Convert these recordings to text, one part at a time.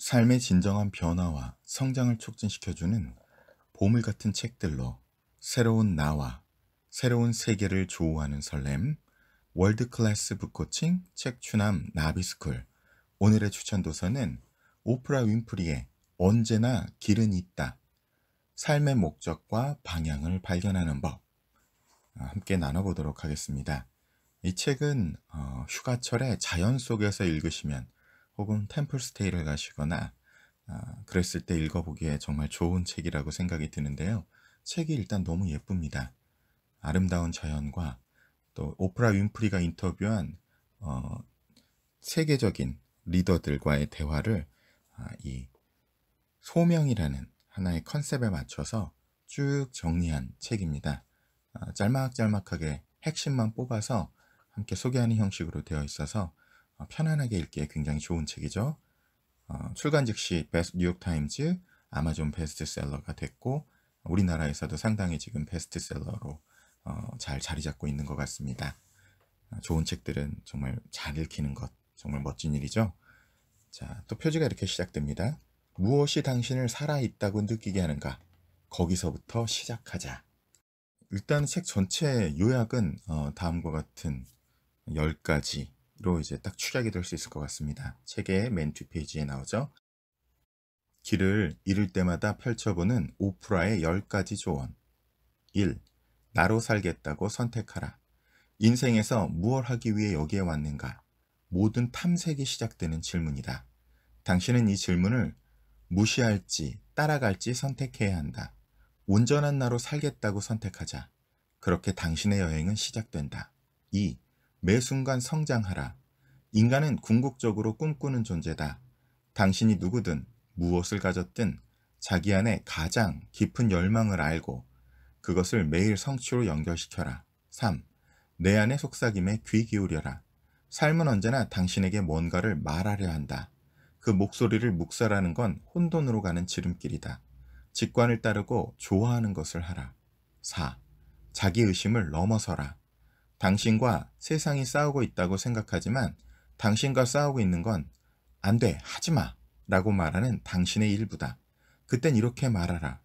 삶의 진정한 변화와 성장을 촉진시켜주는 보물 같은 책들로 새로운 나와 새로운 세계를 조우하는 설렘, 월드 클래스 북코칭 책 추남 나비스쿨. 오늘의 추천 도서는 오프라 윈프리의 언제나 길은 있다. 삶의 목적과 방향을 발견하는 법. 아, 함께 나눠보도록 하겠습니다. 이 책은 어, 휴가철에 자연 속에서 읽으시면 혹은 템플스테이를 가시거나 아, 그랬을 때 읽어보기에 정말 좋은 책이라고 생각이 드는데요. 책이 일단 너무 예쁩니다. 아름다운 자연과 또 오프라 윈프리가 인터뷰한 어, 세계적인 리더들과의 대화를 아, 이 소명이라는 하나의 컨셉에 맞춰서 쭉 정리한 책입니다. 아, 짤막짤막하게 핵심만 뽑아서 함께 소개하는 형식으로 되어 있어서 어, 편안하게 읽기에 굉장히 좋은 책이죠. 어, 출간 즉시 베스트, 뉴욕타임즈, 아마존 베스트셀러가 됐고 우리나라에서도 상당히 지금 베스트셀러로 어, 잘 자리 잡고 있는 것 같습니다. 어, 좋은 책들은 정말 잘 읽히는 것 정말 멋진 일이죠. 자, 또 표지가 이렇게 시작됩니다. 무엇이 당신을 살아있다고 느끼게 하는가? 거기서부터 시작하자. 일단 책 전체 요약은 어, 다음과 같은 10가지 로 이제 딱 축약이 될 수 있을 것 같습니다. 책의 맨 뒷페이지에 나오죠. 길을 잃을 때마다 펼쳐보는 오프라의 10가지 조언 1. 나로 살겠다고 선택하라. 인생에서 무엇 하기 위해 여기에 왔는가? 모든 탐색이 시작되는 질문이다. 당신은 이 질문을 무시할지 따라갈지 선택해야 한다. 온전한 나로 살겠다고 선택하자. 그렇게 당신의 여행은 시작된다. 2. 매 순간 성장하라. 인간은 궁극적으로 꿈꾸는 존재다. 당신이 누구든 무엇을 가졌든 자기 안에 가장 깊은 열망을 알고 그것을 매일 성취로 연결시켜라. 3. 내 안의 속삭임에 귀 기울여라. 삶은 언제나 당신에게 뭔가를 말하려 한다. 그 목소리를 묵살하는 건 혼돈으로 가는 지름길이다. 직관을 따르고 좋아하는 것을 하라. 4. 자기 의심을 넘어서라. 당신과 세상이 싸우고 있다고 생각하지만 당신과 싸우고 있는 건 안 돼, 하지 마 라고 말하는 당신의 일부다. 그땐 이렇게 말하라.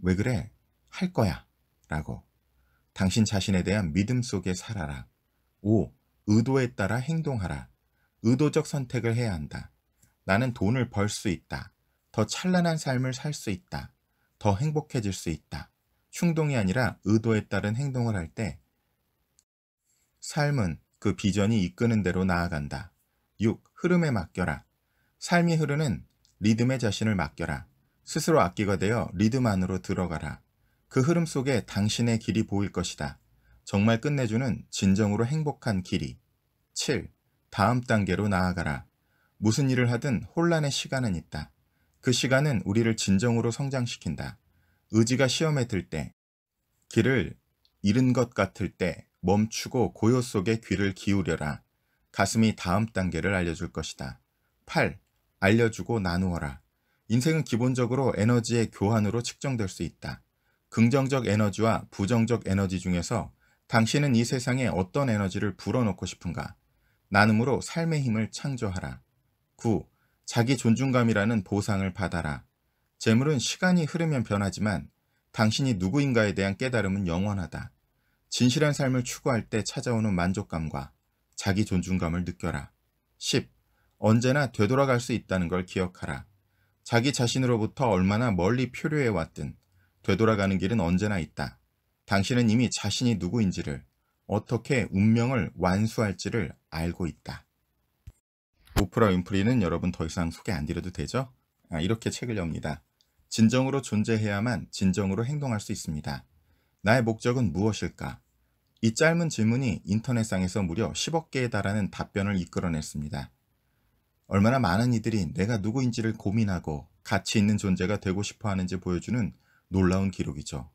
왜 그래? 할 거야 라고. 당신 자신에 대한 믿음 속에 살아라. 5. 의도에 따라 행동하라. 의도적 선택을 해야 한다. 나는 돈을 벌 수 있다. 더 찬란한 삶을 살 수 있다. 더 행복해질 수 있다. 충동이 아니라 의도에 따른 행동을 할때 삶은 그 비전이 이끄는 대로 나아간다. 6. 흐름에 맡겨라. 삶이 흐르는 리듬에 자신을 맡겨라. 스스로 악기가 되어 리듬 안으로 들어가라. 그 흐름 속에 당신의 길이 보일 것이다. 정말 끝내주는 진정으로 행복한 길이. 7. 다음 단계로 나아가라. 무슨 일을 하든 혼란의 시간은 있다. 그 시간은 우리를 진정으로 성장시킨다. 의지가 시험에 들 때, 길을 잃은 것 같을 때, 멈추고 고요 속에 귀를 기울여라. 가슴이 다음 단계를 알려줄 것이다. 8. 알려주고 나누어라. 인생은 기본적으로 에너지의 교환으로 측정될 수 있다. 긍정적 에너지와 부정적 에너지 중에서 당신은 이 세상에 어떤 에너지를 불어넣고 싶은가? 나눔으로 삶의 힘을 창조하라. 9. 자기 존중감이라는 보상을 받아라. 재물은 시간이 흐르면 변하지만 당신이 누구인가에 대한 깨달음은 영원하다. 진실한 삶을 추구할 때 찾아오는 만족감과 자기 존중감을 느껴라. 10. 언제나 되돌아갈 수 있다는 걸 기억하라. 자기 자신으로부터 얼마나 멀리 표류해 왔든 되돌아가는 길은 언제나 있다. 당신은 이미 자신이 누구인지를 어떻게 운명을 완수할지를 알고 있다. 오프라 윈프리는 여러분 더 이상 소개 안 드려도 되죠? 아, 이렇게 책을 엽니다. 진정으로 존재해야만 진정으로 행동할 수 있습니다. 나의 목적은 무엇일까? 이 짧은 질문이 인터넷상에서 무려 10억 개에 달하는 답변을 이끌어냈습니다. 얼마나 많은 이들이 내가 누구인지를 고민하고 가치 있는 존재가 되고 싶어 하는지 보여주는 놀라운 기록이죠.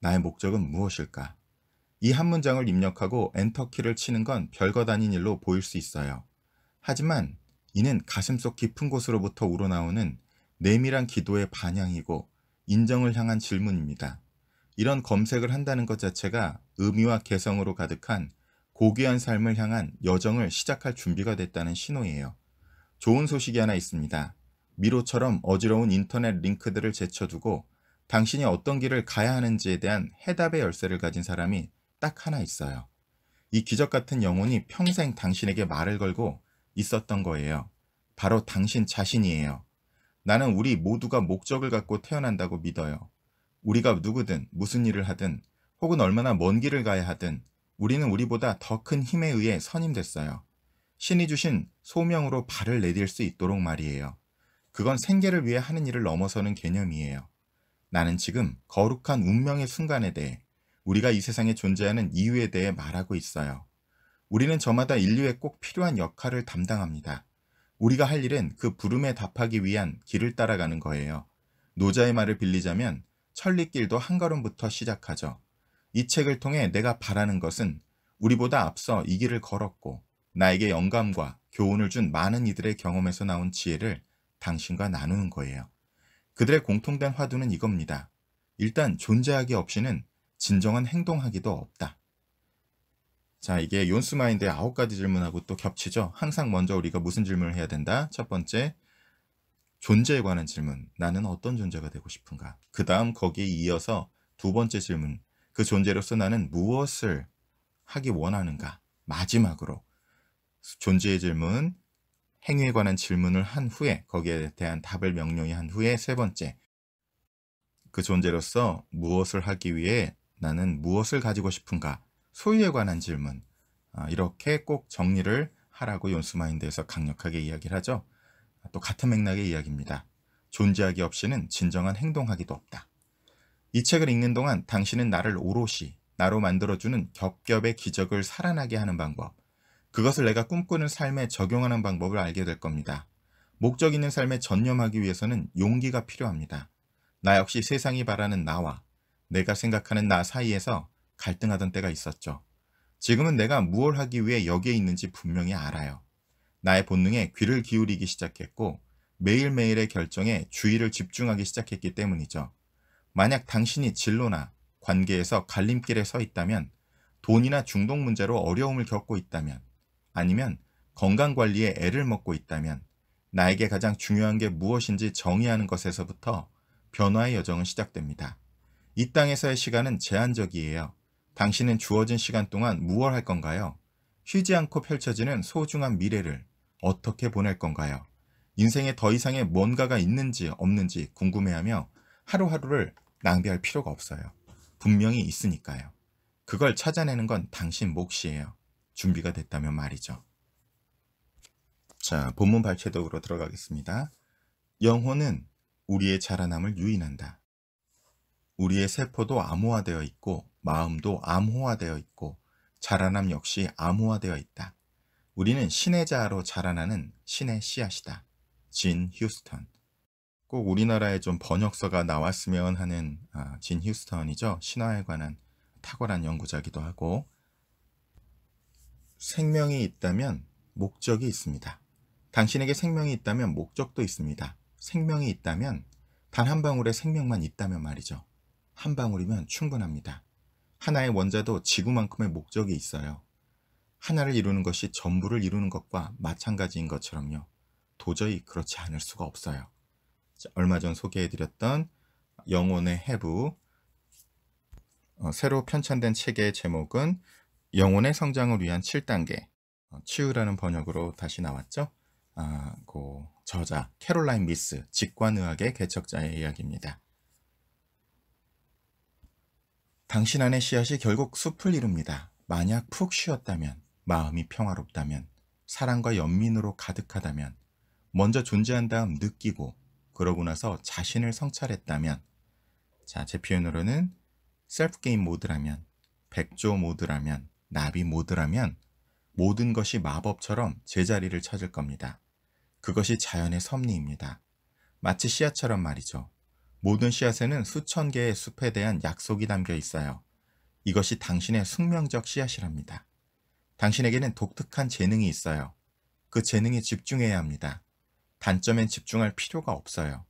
나의 목적은 무엇일까? 이 한 문장을 입력하고 엔터키를 치는 건 별것 아닌 일로 보일 수 있어요. 하지만 이는 가슴속 깊은 곳으로부터 우러나오는 내밀한 기도의 반향이고 인정을 향한 질문입니다. 이런 검색을 한다는 것 자체가 의미와 개성으로 가득한 고귀한 삶을 향한 여정을 시작할 준비가 됐다는 신호예요. 좋은 소식이 하나 있습니다. 미로처럼 어지러운 인터넷 링크들을 제쳐두고 당신이 어떤 길을 가야 하는지에 대한 해답의 열쇠를 가진 사람이 딱 하나 있어요. 이 기적 같은 영혼이 평생 당신에게 말을 걸고 있었던 거예요. 바로 당신 자신이에요. 나는 우리 모두가 목적을 갖고 태어난다고 믿어요. 우리가 누구든 무슨 일을 하든 혹은 얼마나 먼 길을 가야 하든 우리는 우리보다 더 큰 힘에 의해 선임됐어요. 신이 주신 소명으로 발을 내딜 수 있도록 말이에요. 그건 생계를 위해 하는 일을 넘어서는 개념이에요. 나는 지금 거룩한 운명의 순간에 대해 우리가 이 세상에 존재하는 이유에 대해 말하고 있어요. 우리는 저마다 인류에 꼭 필요한 역할을 담당합니다. 우리가 할 일은 그 부름에 답하기 위한 길을 따라가는 거예요. 노자의 말을 빌리자면 천리길도 한걸음부터 시작하죠. 이 책을 통해 내가 바라는 것은 우리보다 앞서 이 길을 걸었고 나에게 영감과 교훈을 준 많은 이들의 경험에서 나온 지혜를 당신과 나누는 거예요. 그들의 공통된 화두는 이겁니다. 일단 존재하기 없이는 진정한 행동하기도 없다. 자, 이게 윤스마인드의 아홉 가지 질문하고 또 겹치죠. 항상 먼저 우리가 무슨 질문을 해야 된다? 첫 번째, 존재에 관한 질문, 나는 어떤 존재가 되고 싶은가? 그 다음 거기에 이어서 두 번째 질문, 그 존재로서 나는 무엇을 하기 원하는가? 마지막으로 존재의 질문, 행위에 관한 질문을 한 후에 거기에 대한 답을 명료히 한 후에 세 번째, 그 존재로서 무엇을 하기 위해 나는 무엇을 가지고 싶은가? 소유에 관한 질문, 아, 이렇게 꼭 정리를 하라고 연수마인드에서 강력하게 이야기를 하죠. 또 같은 맥락의 이야기입니다. 존재하기 없이는 진정한 행동하기도 없다. 이 책을 읽는 동안 당신은 나를 오롯이 나로 만들어주는 겹겹의 기적을 살아나게 하는 방법, 그것을 내가 꿈꾸는 삶에 적용하는 방법을 알게 될 겁니다. 목적 있는 삶에 전념하기 위해서는 용기가 필요합니다. 나 역시 세상이 바라는 나와 내가 생각하는 나 사이에서 갈등하던 때가 있었죠. 지금은 내가 무엇 하기 위해 여기에 있는지 분명히 알아요. 나의 본능에 귀를 기울이기 시작했고 매일매일의 결정에 주의를 집중하기 시작했기 때문이죠. 만약 당신이 진로나 관계에서 갈림길에 서 있다면 돈이나 중독 문제로 어려움을 겪고 있다면 아니면 건강관리에 애를 먹고 있다면 나에게 가장 중요한 게 무엇인지 정의하는 것에서부터 변화의 여정은 시작됩니다. 이 땅에서의 시간은 제한적이에요. 당신은 주어진 시간 동안 무얼 할 건가요? 쉬지 않고 펼쳐지는 소중한 미래를 어떻게 보낼 건가요? 인생에 더 이상의 뭔가가 있는지 없는지 궁금해하며 하루하루를 낭비할 필요가 없어요. 분명히 있으니까요. 그걸 찾아내는 건 당신 몫이에요. 준비가 됐다면 말이죠. 자, 본문 발췌독으로 들어가겠습니다. 영혼은 우리의 자라남을 유인한다. 우리의 세포도 암호화되어 있고 마음도 암호화되어 있고 자라남 역시 암호화되어 있다. 우리는 신의 자아로 자라나는 신의 씨앗이다. 진 휴스턴. 꼭 우리나라에 좀 번역서가 나왔으면 하는 아, 진 휴스턴이죠. 신화에 관한 탁월한 연구자기도 하고 생명이 있다면 목적이 있습니다. 당신에게 생명이 있다면 목적도 있습니다. 생명이 있다면 단 한 방울의 생명만 있다면 말이죠. 한 방울이면 충분합니다. 하나의 원자도 지구만큼의 목적이 있어요. 하나를 이루는 것이 전부를 이루는 것과 마찬가지인 것처럼요. 도저히 그렇지 않을 수가 없어요. 얼마 전 소개해드렸던 영혼의 해부 어, 새로 편찬된 책의 제목은 영혼의 성장을 위한 7단계 어, 치유라는 번역으로 다시 나왔죠. 아, 그 저자 캐롤라인 미스 직관의학의 개척자의 이야기입니다. 당신 안의 씨앗이 결국 숲을 이룹니다. 만약 푹 쉬었다면 마음이 평화롭다면, 사랑과 연민으로 가득하다면, 먼저 존재한 다음 느끼고, 그러고 나서 자신을 성찰했다면, 자, 제 표현으로는 셀프게임 모드라면, 백조 모드라면, 나비 모드라면, 모든 것이 마법처럼 제자리를 찾을 겁니다. 그것이 자연의 섭리입니다. 마치 씨앗처럼 말이죠. 모든 씨앗에는 수천 개의 숲에 대한 약속이 담겨 있어요. 이것이 당신의 숙명적 씨앗이랍니다. 당신에게는 독특한 재능이 있어요. 그 재능에 집중해야 합니다. 단점엔 집중할 필요가 없어요.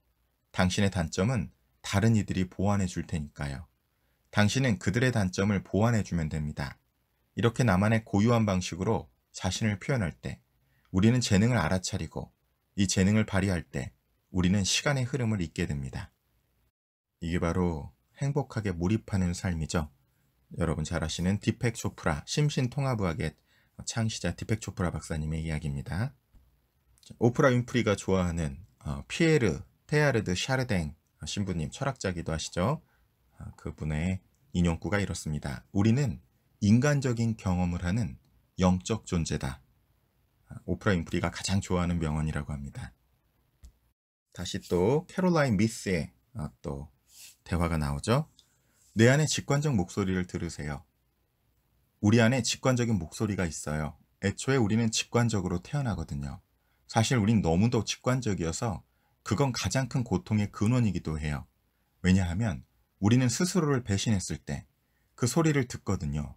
당신의 단점은 다른 이들이 보완해 줄 테니까요. 당신은 그들의 단점을 보완해 주면 됩니다. 이렇게 나만의 고유한 방식으로 자신을 표현할 때 우리는 재능을 알아차리고 이 재능을 발휘할 때 우리는 시간의 흐름을 잊게 됩니다. 이게 바로 행복하게 몰입하는 삶이죠. 여러분 잘 아시는 디펙 초프라 심신통합의학의 창시자 디펙 초프라 박사님의 이야기입니다. 오프라 윈프리가 좋아하는 어, 피에르 테아르드 샤르댕 신부님 철학자기도 하시죠. 어, 그분의 인용구가 이렇습니다. 우리는 인간적인 경험을 하는 영적 존재다. 어, 오프라 윈프리가 가장 좋아하는 명언이라고 합니다. 다시 또 캐롤라인 미스의 또 대화가 나오죠. 내 안의 직관적 목소리를 들으세요. 우리 안에 직관적인 목소리가 있어요. 애초에 우리는 직관적으로 태어나거든요. 사실 우린 너무도 직관적이어서 그건 가장 큰 고통의 근원이기도 해요. 왜냐하면 우리는 스스로를 배신했을 때 그 소리를 듣거든요.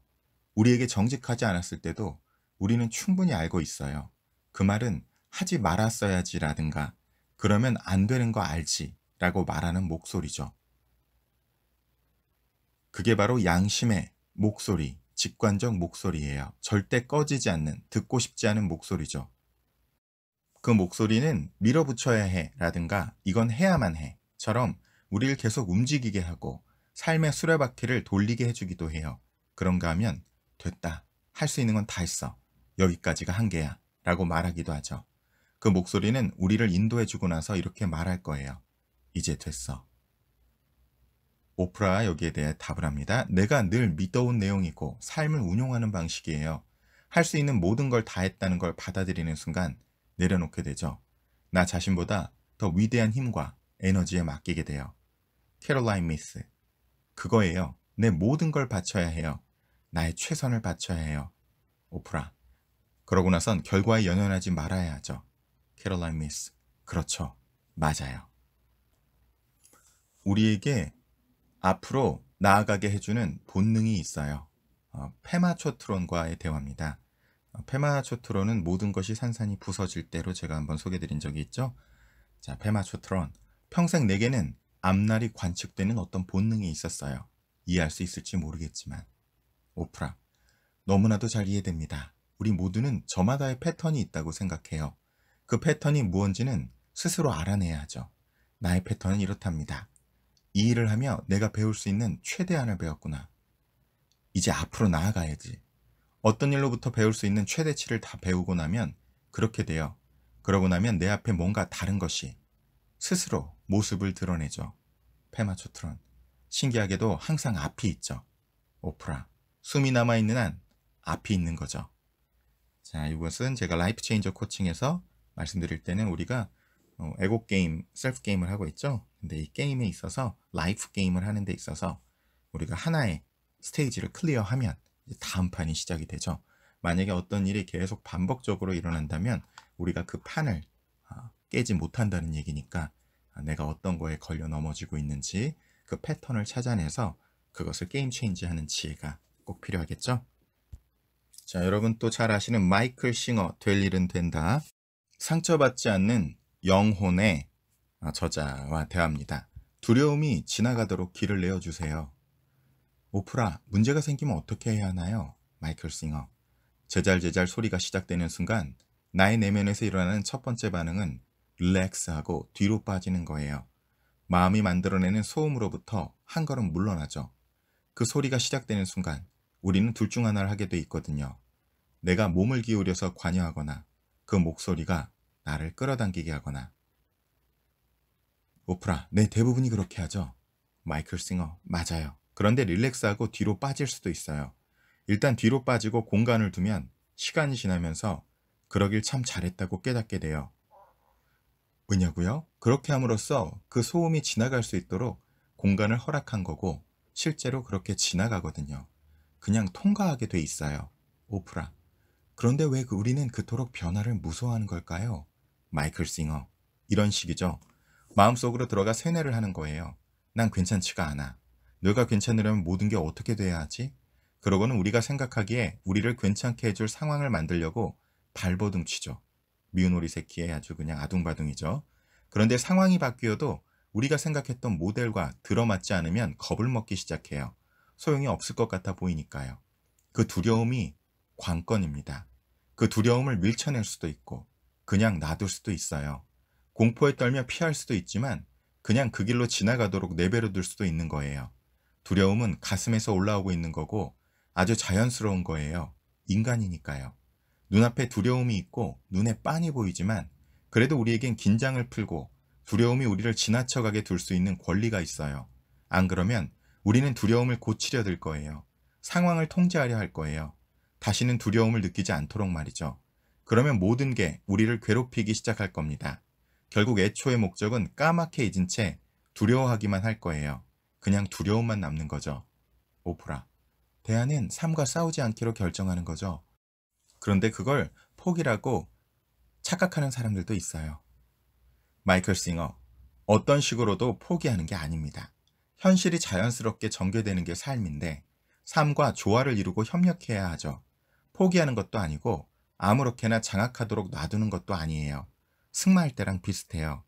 우리에게 정직하지 않았을 때도 우리는 충분히 알고 있어요. 그 말은 하지 말았어야지라든가 그러면 안 되는 거 알지 라고 말하는 목소리죠. 그게 바로 양심의 목소리, 직관적 목소리예요. 절대 꺼지지 않는, 듣고 싶지 않은 목소리죠. 그 목소리는 밀어붙여야 해 라든가 이건 해야만 해 처럼 우리를 계속 움직이게 하고 삶의 수레바퀴를 돌리게 해주기도 해요. 그런가 하면 됐다. 할 수 있는 건 다 했어. 여기까지가 한계야. 라고 말하기도 하죠. 그 목소리는 우리를 인도해주고 나서 이렇게 말할 거예요. 이제 됐어. 오프라 여기에 대해 답을 합니다. 내가 늘 믿어온 내용이고 삶을 운용하는 방식이에요. 할 수 있는 모든 걸 다 했다는 걸 받아들이는 순간 내려놓게 되죠. 나 자신보다 더 위대한 힘과 에너지에 맡기게 돼요. 캐롤라인 미스. 그거예요. 내 모든 걸 바쳐야 해요. 나의 최선을 바쳐야 해요. 오프라. 그러고 나선 결과에 연연하지 말아야 하죠. 캐롤라인 미스. 그렇죠. 맞아요. 우리에게 앞으로 나아가게 해주는 본능이 있어요. 어, 페마초트론과의 대화입니다. 어, 페마초트론은 모든 것이 산산이 부서질 때로 제가 한번 소개드린 적이 있죠. 자, 페마초트론. 평생 내게는 앞날이 관측되는 어떤 본능이 있었어요. 이해할 수 있을지 모르겠지만. 오프라. 너무나도 잘 이해됩니다. 우리 모두는 저마다의 패턴이 있다고 생각해요. 그 패턴이 무언지는 스스로 알아내야 하죠. 나의 패턴은 이렇답니다. 이 일을 하며 내가 배울 수 있는 최대한을 배웠구나. 이제 앞으로 나아가야지. 어떤 일로부터 배울 수 있는 최대치를 다 배우고 나면 그렇게 되어 그러고 나면 내 앞에 뭔가 다른 것이 스스로 모습을 드러내죠. 페마초트론. 신기하게도 항상 앞이 있죠. 오프라. 숨이 남아있는 한 앞이 있는 거죠. 자, 이것은 제가 라이프 체인저 코칭에서 말씀드릴 때는 우리가 어, 에고 게임, 셀프 게임을 하고 있죠. 근데 이 게임에 있어서 라이프 게임을 하는 데 있어서 우리가 하나의 스테이지를 클리어하면 다음 판이 시작이 되죠. 만약에 어떤 일이 계속 반복적으로 일어난다면 우리가 그 판을 아, 깨지 못한다는 얘기니까 아, 내가 어떤 거에 걸려 넘어지고 있는지 그 패턴을 찾아내서 그것을 게임 체인지하는 지혜가 꼭 필요하겠죠. 자, 여러분 또 잘 아시는 마이클 싱어 될 일은 된다. 상처받지 않는 영혼의 아, 저자와 대화합니다. 두려움이 지나가도록 길을 내어주세요. 오프라, 문제가 생기면 어떻게 해야 하나요? 마이클 싱어. 제잘제잘 소리가 시작되는 순간 나의 내면에서 일어나는 첫 번째 반응은 릴렉스하고 뒤로 빠지는 거예요. 마음이 만들어내는 소음으로부터 한 걸음 물러나죠. 그 소리가 시작되는 순간 우리는 둘 중 하나를 하게 돼 있거든요. 내가 몸을 기울여서 관여하거나 그 목소리가 나를 끌어당기게 하거나 오프라, 네, 대부분이 그렇게 하죠. 마이클 싱어, 맞아요. 그런데 릴렉스하고 뒤로 빠질 수도 있어요. 일단 뒤로 빠지고 공간을 두면 시간이 지나면서 그러길 참 잘했다고 깨닫게 돼요. 왜냐고요? 그렇게 함으로써 그 소음이 지나갈 수 있도록 공간을 허락한 거고 실제로 그렇게 지나가거든요. 그냥 통과하게 돼 있어요. 오프라. 그런데 왜 우리는 그토록 변화를 무서워하는 걸까요? 마이클 싱어. 이런 식이죠. 마음속으로 들어가 세뇌를 하는 거예요. 난 괜찮지가 않아. 너가 괜찮으려면 모든 게 어떻게 돼야 하지? 그러고는 우리가 생각하기에 우리를 괜찮게 해줄 상황을 만들려고 발버둥 치죠. 미운 오리 새끼에 아주 그냥 아둥바둥이죠. 그런데 상황이 바뀌어도 우리가 생각했던 모델과 들어맞지 않으면 겁을 먹기 시작해요. 소용이 없을 것 같아 보이니까요. 그 두려움이 관건입니다. 그 두려움을 밀쳐낼 수도 있고 그냥 놔둘 수도 있어요. 공포에 떨며 피할 수도 있지만 그냥 그 길로 지나가도록 내버려둘 수도 있는 거예요. 두려움은 가슴에서 올라오고 있는 거고 아주 자연스러운 거예요. 인간이니까요. 눈앞에 두려움이 있고 눈에 빤히 보이지만 그래도 우리에겐 긴장을 풀고 두려움이 우리를 지나쳐가게 둘 수 있는 권리가 있어요. 안 그러면 우리는 두려움을 고치려 들 거예요. 상황을 통제하려 할 거예요. 다시는 두려움을 느끼지 않도록 말이죠. 그러면 모든 게 우리를 괴롭히기 시작할 겁니다. 결국 애초의 목적은 까맣게 잊은 채 두려워하기만 할 거예요. 그냥 두려움만 남는 거죠. 오프라. 대안은 삶과 싸우지 않기로 결정하는 거죠. 그런데 그걸 포기라고 착각하는 사람들도 있어요. 마이클 싱어. 어떤 식으로도 포기하는 게 아닙니다. 현실이 자연스럽게 전개되는 게 삶인데 삶과 조화를 이루고 협력해야 하죠. 포기하는 것도 아니고 아무렇게나 장악하도록 놔두는 것도 아니에요. 승마할 때랑 비슷해요.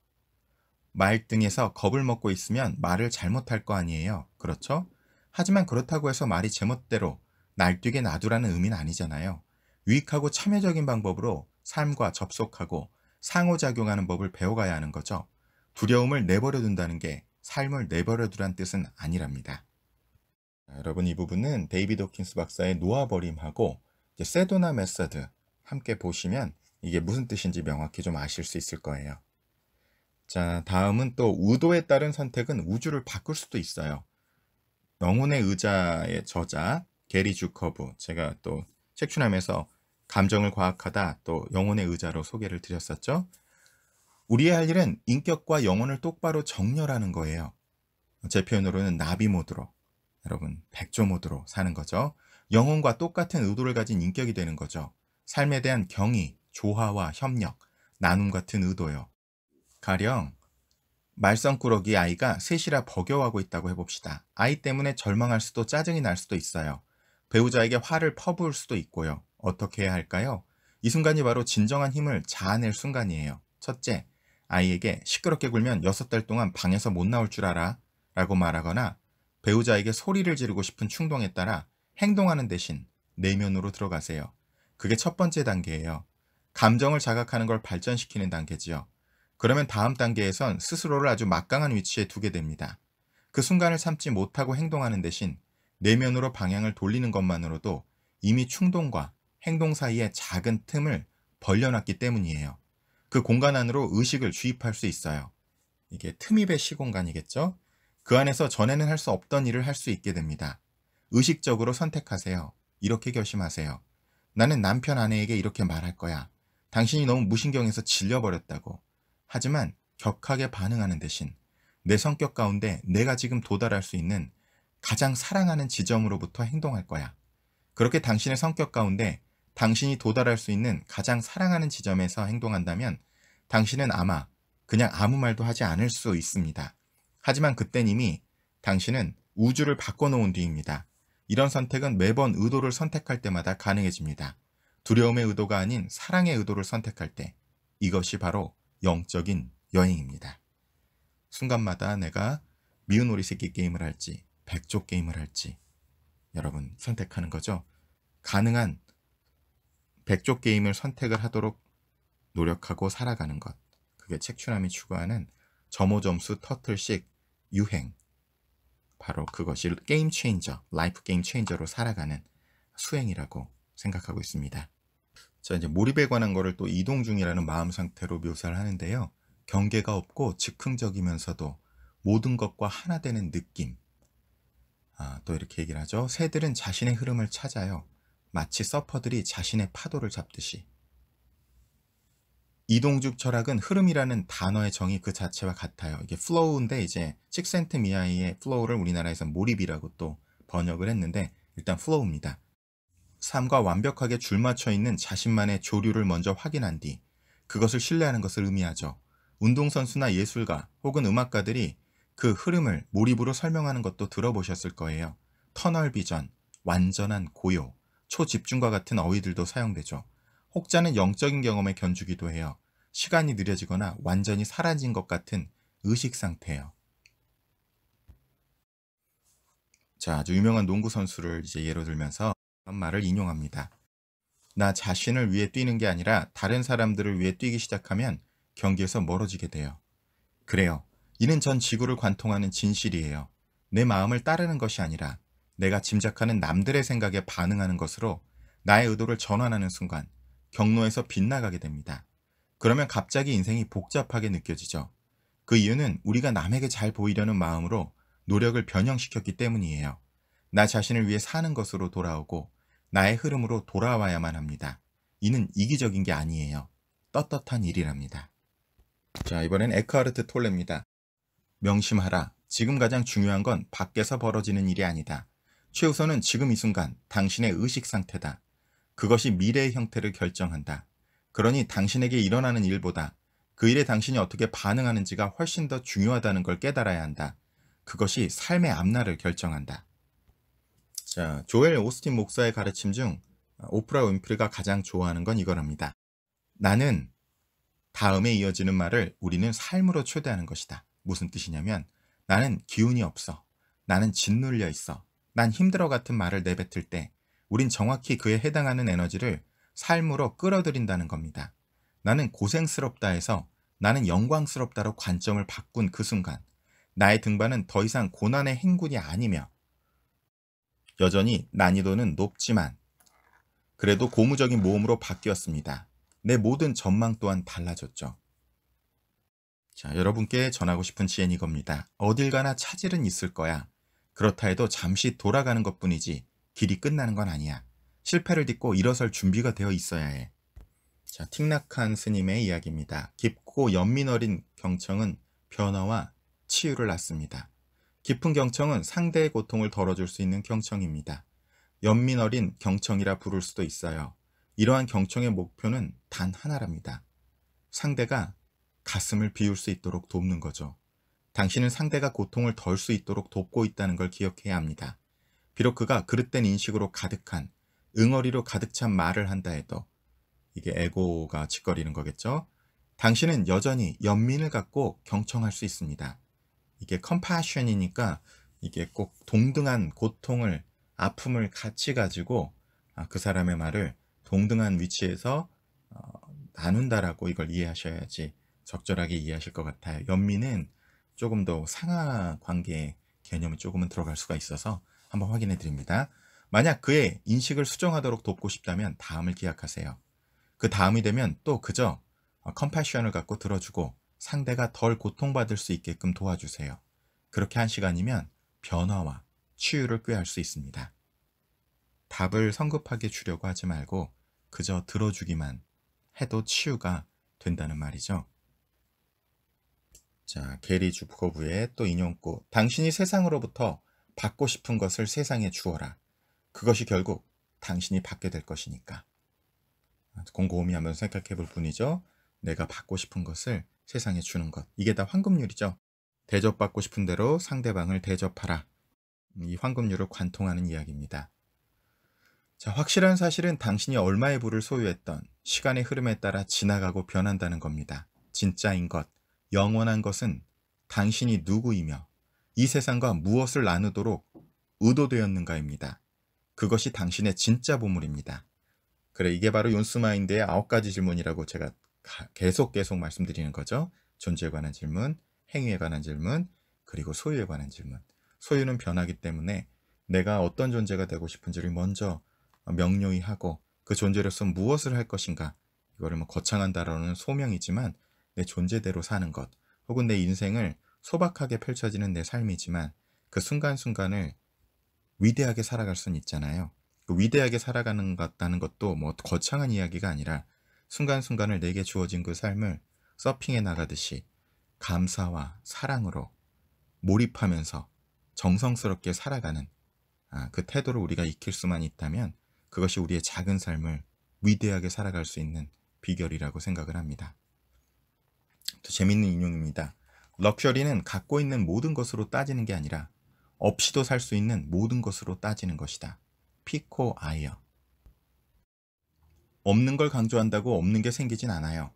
말등에서 겁을 먹고 있으면 말을 잘못할 거 아니에요. 그렇죠? 하지만 그렇다고 해서 말이 제멋대로 날뛰게 놔두라는 의미는 아니잖아요. 유익하고 참여적인 방법으로 삶과 접속하고 상호작용하는 법을 배워가야 하는 거죠. 두려움을 내버려 둔다는 게 삶을 내버려 두란 뜻은 아니랍니다. 여러분 이 부분은 데이비드 호킨스 박사의 노아버림하고 세도나 메서드 함께 보시면 이게 무슨 뜻인지 명확히 좀 아실 수 있을 거예요. 자, 다음은 또 우도에 따른 선택은 우주를 바꿀 수도 있어요. 영혼의 의자의 저자 게리 주커브 제가 또 책추남에서 감정을 과학하다 또 영혼의 의자로 소개를 드렸었죠. 우리의 할 일은 인격과 영혼을 똑바로 정렬하는 거예요. 제 표현으로는 나비 모드로 여러분 백조 모드로 사는 거죠. 영혼과 똑같은 의도를 가진 인격이 되는 거죠. 삶에 대한 경의, 조화와 협력, 나눔 같은 의도요. 가령 말썽꾸러기 아이가 셋이라 버겨하고 있다고 해봅시다. 아이 때문에 절망할 수도 짜증이 날 수도 있어요. 배우자에게 화를 퍼부을 수도 있고요. 어떻게 해야 할까요? 이 순간이 바로 진정한 힘을 자아낼 순간이에요. 첫째, 아이에게 시끄럽게 굴면 6달 동안 방에서 못 나올 줄 알아 라고 말하거나 배우자에게 소리를 지르고 싶은 충동에 따라 행동하는 대신 내면으로 들어가세요. 그게 첫 번째 단계예요. 감정을 자각하는 걸 발전시키는 단계지요. 그러면 다음 단계에선 스스로를 아주 막강한 위치에 두게 됩니다. 그 순간을 삼지 못하고 행동하는 대신 내면으로 방향을 돌리는 것만으로도 이미 충동과 행동 사이의 작은 틈을 벌려놨기 때문이에요. 그 공간 안으로 의식을 주입할 수 있어요. 이게 틈입의 시공간이겠죠? 그 안에서 전에는 할 수 없던 일을 할 수 있게 됩니다. 의식적으로 선택하세요. 이렇게 결심하세요. 나는 남편 아내에게 이렇게 말할 거야. 당신이 너무 무신경해서 질려버렸다고. 하지만 격하게 반응하는 대신 내 성격 가운데 내가 지금 도달할 수 있는 가장 사랑하는 지점으로부터 행동할 거야. 그렇게 당신의 성격 가운데 당신이 도달할 수 있는 가장 사랑하는 지점에서 행동한다면 당신은 아마 그냥 아무 말도 하지 않을 수 있습니다. 하지만 그땐 이미 당신은 우주를 바꿔놓은 뒤입니다. 이런 선택은 매번 의도를 선택할 때마다 가능해집니다. 두려움의 의도가 아닌 사랑의 의도를 선택할 때 이것이 바로 영적인 여행입니다. 순간마다 내가 미운 오리 새끼 게임을 할지 백조 게임을 할지 여러분 선택하는 거죠. 가능한 백조 게임을 선택을 하도록 노력하고 살아가는 것. 그게 책추남이 추구하는 점호점수 터틀식 유행. 바로 그것이 게임 체인저, 라이프 게임 체인저로 살아가는 수행이라고 생각하고 있습니다. 자, 이제 몰입에 관한 거를 또 이동 중이라는 마음 상태로 묘사를 하는데요. 경계가 없고 즉흥적이면서도 모든 것과 하나 되는 느낌. 아, 또 이렇게 얘기를 하죠. 새들은 자신의 흐름을 찾아요. 마치 서퍼들이 자신의 파도를 잡듯이. 이동죽 철학은 흐름이라는 단어의 정의 그 자체와 같아요. 이게 플로우인데 이제 칙센트 미하이의 플로우를 우리나라에서 몰입이라고 또 번역을 했는데 일단 플로우입니다. 삶과 완벽하게 줄맞춰 있는 자신만의 조류를 먼저 확인한 뒤 그것을 신뢰하는 것을 의미하죠. 운동선수나 예술가 혹은 음악가들이 그 흐름을 몰입으로 설명하는 것도 들어보셨을 거예요. 터널 비전, 완전한 고요, 초집중과 같은 어휘들도 사용되죠. 혹자는 영적인 경험에 견주기도 해요. 시간이 느려지거나 완전히 사라진 것 같은 의식 상태예요. 자, 아주 유명한 농구 선수를 이제 예로 들면서 이런 말을 인용합니다. 나 자신을 위해 뛰는 게 아니라 다른 사람들을 위해 뛰기 시작하면 경기에서 멀어지게 돼요. 그래요. 이는 전 지구를 관통하는 진실이에요. 내 마음을 따르는 것이 아니라 내가 짐작하는 남들의 생각에 반응하는 것으로 나의 의도를 전환하는 순간 경로에서 빗나가게 됩니다. 그러면 갑자기 인생이 복잡하게 느껴지죠. 그 이유는 우리가 남에게 잘 보이려는 마음으로 노력을 변형시켰기 때문이에요. 나 자신을 위해 사는 것으로 돌아오고 나의 흐름으로 돌아와야만 합니다. 이는 이기적인 게 아니에요. 떳떳한 일이랍니다. 자, 이번엔 에크하르트 톨레입니다. 명심하라. 지금 가장 중요한 건 밖에서 벌어지는 일이 아니다. 최우선은 지금 이 순간 당신의 의식 상태다. 그것이 미래의 형태를 결정한다. 그러니 당신에게 일어나는 일보다 그 일에 당신이 어떻게 반응하는지가 훨씬 더 중요하다는 걸 깨달아야 한다. 그것이 삶의 앞날을 결정한다. 자, 조엘 오스틴 목사의 가르침 중 아, 오프라 윈프리가 가장 좋아하는 건 이거랍니다. 나는 다음에 이어지는 말을 우리는 삶으로 초대하는 것이다. 무슨 뜻이냐면 나는 기운이 없어. 나는 짓눌려 있어. 난 힘들어 같은 말을 내뱉을 때 우린 정확히 그에 해당하는 에너지를 삶으로 끌어들인다는 겁니다. 나는 고생스럽다 해서 나는 영광스럽다로 관점을 바꾼 그 순간 나의 등반은 더 이상 고난의 행군이 아니며 여전히 난이도는 높지만 그래도 고무적인 모험으로 바뀌었습니다. 내 모든 전망 또한 달라졌죠. 자, 여러분께 전하고 싶은 지혜는 이겁니다. 어딜 가나 차질은 있을 거야. 그렇다 해도 잠시 돌아가는 것 뿐이지 길이 끝나는 건 아니야. 실패를 딛고 일어설 준비가 되어 있어야 해. 자, 틱낙한 스님의 이야기입니다. 깊고 연민 어린 경청은 변화와 치유를 낳습니다. 깊은 경청은 상대의 고통을 덜어줄 수 있는 경청입니다. 연민 어린 경청이라 부를 수도 있어요. 이러한 경청의 목표는 단 하나랍니다. 상대가 가슴을 비울 수 있도록 돕는 거죠. 당신은 상대가 고통을 덜 수 있도록 돕고 있다는 걸 기억해야 합니다. 비록 그가 그릇된 인식으로 가득한 응어리로 가득 찬 말을 한다 해도 이게 에고가 짓거리는 거겠죠. 당신은 여전히 연민을 갖고 경청할 수 있습니다. 이게 컴파션이니까 이게 꼭 동등한 고통을 아픔을 같이 가지고 아, 그 사람의 말을 동등한 위치에서 어, 나눈다라고 이걸 이해하셔야지 적절하게 이해하실 것 같아요. 연민은 조금 더 상하 관계 개념이 조금은 들어갈 수가 있어서 한번 확인해 드립니다. 만약 그의 인식을 수정하도록 돕고 싶다면 다음을 기약하세요. 그 다음이 되면 또 그저 컴패션을 어, 갖고 들어주고 상대가 덜 고통받을 수 있게끔 도와주세요. 그렇게 한 시간이면 변화와 치유를 꾀할 수 있습니다. 답을 성급하게 주려고 하지 말고 그저 들어주기만 해도 치유가 된다는 말이죠. 자, 게리 주프거브의또 인용구. 당신이 세상으로부터 받고 싶은 것을 세상에 주어라. 그것이 결국 당신이 받게 될 것이니까. 곰곰이 한번 생각해 볼 뿐이죠. 내가 받고 싶은 것을 세상에 주는 것. 이게 다황금률이죠 대접받고 싶은 대로 상대방을 대접하라. 음, 이황금률을 관통하는 이야기입니다. 자, 확실한 사실은 당신이 얼마의 부를 소유했던 시간의 흐름에 따라 지나가고 변한다는 겁니다. 진짜인 것, 영원한 것은 당신이 누구이며 이 세상과 무엇을 나누도록 의도되었는가입니다. 그것이 당신의 진짜 보물입니다. 그래, 이게 바로 윤스마인드의 아홉 가지 질문이라고 제가 계속 계속 말씀드리는 거죠. 존재에 관한 질문, 행위에 관한 질문, 그리고 소유에 관한 질문. 소유는 변하기 때문에 내가 어떤 존재가 되고 싶은지를 먼저 명료히 하고 그 존재로서 무엇을 할 것인가 이거를 뭐 거창한 다어는 소명이지만 내 존재대로 사는 것 혹은 내 인생을 소박하게 펼쳐지는 내 삶이지만 그 순간순간을 위대하게 살아갈 수는 있잖아요. 그 위대하게 살아가는 것다는 같 것도 뭐 거창한 이야기가 아니라 순간순간을 내게 주어진 그 삶을 서핑해 나가듯이 감사와 사랑으로 몰입하면서 정성스럽게 살아가는 아, 그 태도를 우리가 익힐 수만 있다면 그것이 우리의 작은 삶을 위대하게 살아갈 수 있는 비결이라고 생각을 합니다. 또 재밌는 인용입니다. 럭셔리는 갖고 있는 모든 것으로 따지는 게 아니라 없이도 살 수 있는 모든 것으로 따지는 것이다. 피코 아이어 없는 걸 강조한다고 없는 게 생기진 않아요.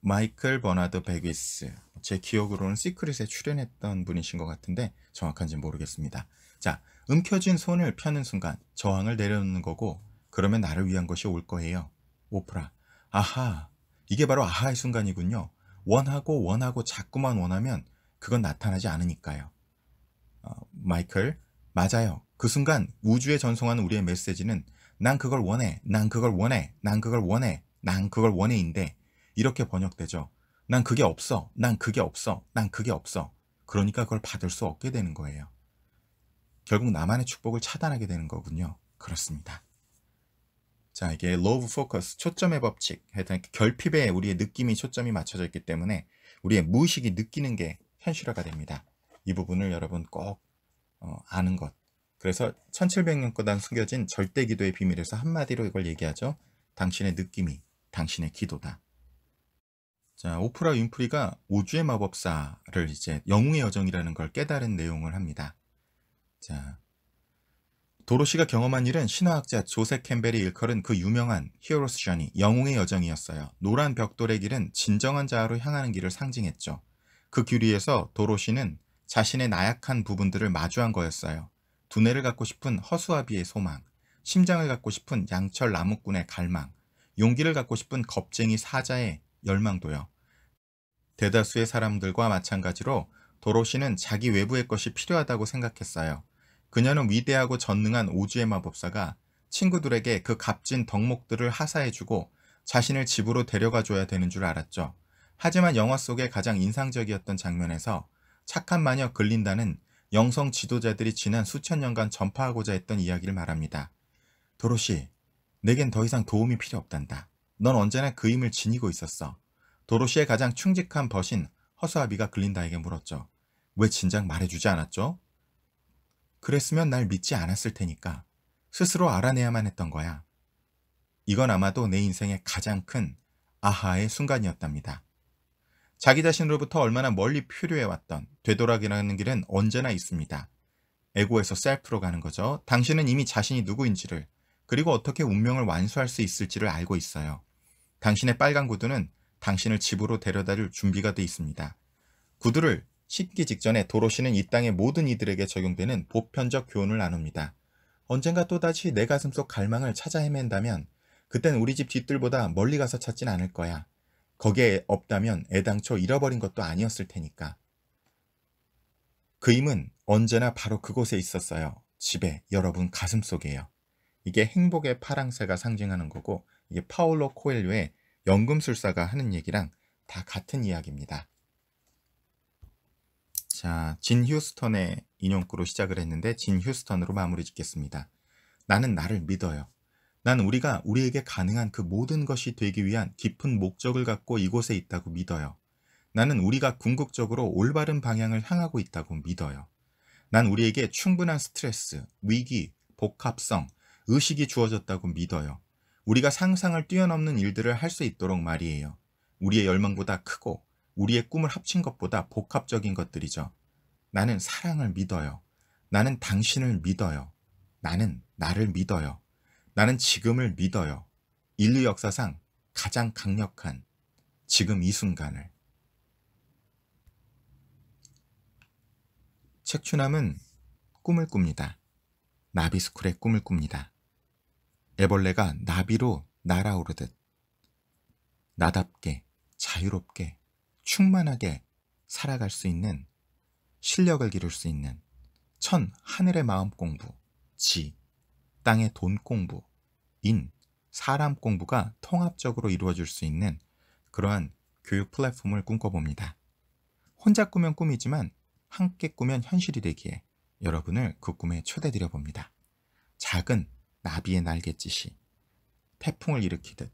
마이클 버나드 베기스. 제 기억으로는 시크릿에 출연했던 분이신 것 같은데 정확한지 모르겠습니다. 자, 움켜진 손을 펴는 순간 저항을 내려놓는 거고 그러면 나를 위한 것이 올 거예요. 오프라. 아하. 이게 바로 아하의 순간이군요. 원하고 원하고 자꾸만 원하면 그건 나타나지 않으니까요. 어, 마이클. 맞아요. 그 순간 우주에 전송하는 우리의 메시지는 난 그걸 원해, 난 그걸 원해, 난 그걸 원해, 난 그걸 원해인데 이렇게 번역되죠. 난 그게 없어, 난 그게 없어, 난 그게 없어. 그러니까 그걸 받을 수 없게 되는 거예요. 결국 나만의 축복을 차단하게 되는 거군요. 그렇습니다. 자, 이게 l 브 포커스, 초점의 법칙, 하여튼 결핍에 우리의 느낌이 초점이 맞춰져 있기 때문에 우리의 무의식이 느끼는 게 현실화가 됩니다. 이 부분을 여러분 꼭 어, 아는 것 그래서 1700년간 숨겨진 절대 기도의 비밀에서 한마디로 이걸 얘기하죠. 당신의 느낌이 당신의 기도다. 자, 오프라 윈프리가 우주의 마법사를 이제 영웅의 여정이라는 걸 깨달은 내용을 합니다. 자, 도로시가 경험한 일은 신화학자 조세 캠벨이 일컬은 그 유명한 히어로스 션이 영웅의 여정이었어요. 노란 벽돌의 길은 진정한 자아로 향하는 길을 상징했죠. 그 길 위에서 도로시는 자신의 나약한 부분들을 마주한 거였어요. 두뇌를 갖고 싶은 허수아비의 소망, 심장을 갖고 싶은 양철 나무꾼의 갈망, 용기를 갖고 싶은 겁쟁이 사자의 열망도요. 대다수의 사람들과 마찬가지로 도로시는 자기 외부의 것이 필요하다고 생각했어요. 그녀는 위대하고 전능한 오주의 마법사가 친구들에게 그 값진 덕목들을 하사해주고 자신을 집으로 데려가줘야 되는 줄 알았죠. 하지만 영화 속에 가장 인상적이었던 장면에서 착한 마녀 글린다는 영성 지도자들이 지난 수천 년간 전파하고자 했던 이야기를 말합니다. 도로시, 내겐 더 이상 도움이 필요 없단다. 넌 언제나 그 힘을 지니고 있었어. 도로시의 가장 충직한 벗인 허수아비가 글린다에게 물었죠. 왜 진작 말해주지 않았죠? 그랬으면 날 믿지 않았을 테니까 스스로 알아내야만 했던 거야. 이건 아마도 내 인생의 가장 큰 아하의 순간이었답니다. 자기 자신으로부터 얼마나 멀리 표류해왔던 되돌아기라는 길은 언제나 있습니다. 에고에서 셀프로 가는 거죠. 당신은 이미 자신이 누구인지를 그리고 어떻게 운명을 완수할 수 있을지를 알고 있어요. 당신의 빨간 구두는 당신을 집으로 데려다줄 준비가 돼 있습니다. 구두를 신기 직전에 도로시는 이 땅의 모든 이들에게 적용되는 보편적 교훈을 나눕니다. 언젠가 또다시 내 가슴 속 갈망을 찾아 헤맨다면 그땐 우리 집 뒤뜰보다 멀리 가서 찾진 않을 거야. 거기에 없다면 애당초 잃어버린 것도 아니었을 테니까. 그 힘은 언제나 바로 그곳에 있었어요. 집에, 여러분 가슴 속에요. 이게 행복의 파랑새가 상징하는 거고 이게 파울로 코엘료의 연금술사가 하는 얘기랑 다 같은 이야기입니다. 자, 진 휴스턴의 인용구로 시작을 했는데 진 휴스턴으로 마무리 짓겠습니다. 나는 나를 믿어요. 난 우리가 우리에게 가능한 그 모든 것이 되기 위한 깊은 목적을 갖고 이곳에 있다고 믿어요. 나는 우리가 궁극적으로 올바른 방향을 향하고 있다고 믿어요. 난 우리에게 충분한 스트레스, 위기, 복합성, 의식이 주어졌다고 믿어요. 우리가 상상을 뛰어넘는 일들을 할 수 있도록 말이에요. 우리의 열망보다 크고 우리의 꿈을 합친 것보다 복합적인 것들이죠. 나는 사랑을 믿어요. 나는 당신을 믿어요. 나는 나를 믿어요. 나는 지금을 믿어요. 인류 역사상 가장 강력한 지금 이 순간을. 책추남은 꿈을 꿉니다. 나비스쿨의 꿈을 꿉니다. 애벌레가 나비로 날아오르듯 나답게 자유롭게 충만하게 살아갈 수 있는 실력을 기를 수 있는 천 하늘의 마음 공부 지 땅의 돈 공부, 인, 사람 공부가 통합적으로 이루어질 수 있는 그러한 교육 플랫폼을 꿈꿔봅니다. 혼자 꾸면 꿈이지만 함께 꾸면 현실이 되기에 여러분을 그 꿈에 초대드려 봅니다. 작은 나비의 날갯짓이 태풍을 일으키듯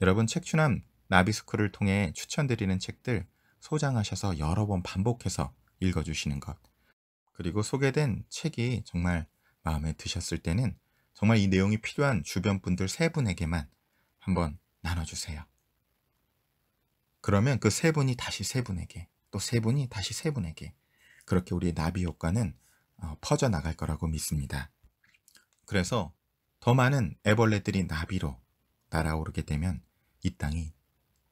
여러분 책추남 나비스쿨을 통해 추천드리는 책들 소장하셔서 여러 번 반복해서 읽어주시는 것 그리고 소개된 책이 정말 마음에 드셨을 때는 정말 이 내용이 필요한 주변 분들 세 분에게만 한번 나눠주세요. 그러면 그 세 분이 다시 세 분에게 또 세 분이 다시 세 분에게 그렇게 우리의 나비 효과는 어, 퍼져 나갈 거라고 믿습니다. 그래서 더 많은 애벌레들이 나비로 날아오르게 되면 이 땅이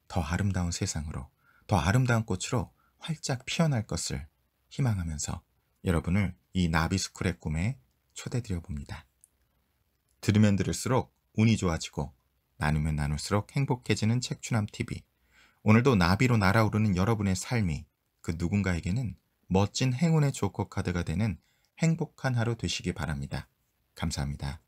더 아름다운 세상으로 더 아름다운 꽃으로 활짝 피어날 것을 희망하면서 여러분을 이 나비스쿨의 꿈에 초대드려 봅니다. 들으면 들을수록 운이 좋아지고 나누면 나눌수록 행복해지는 책추남 TV. 오늘도 나비로 날아오르는 여러분의 삶이 그 누군가에게는 멋진 행운의 조커 카드가 되는 행복한 하루 되시기 바랍니다. 감사합니다.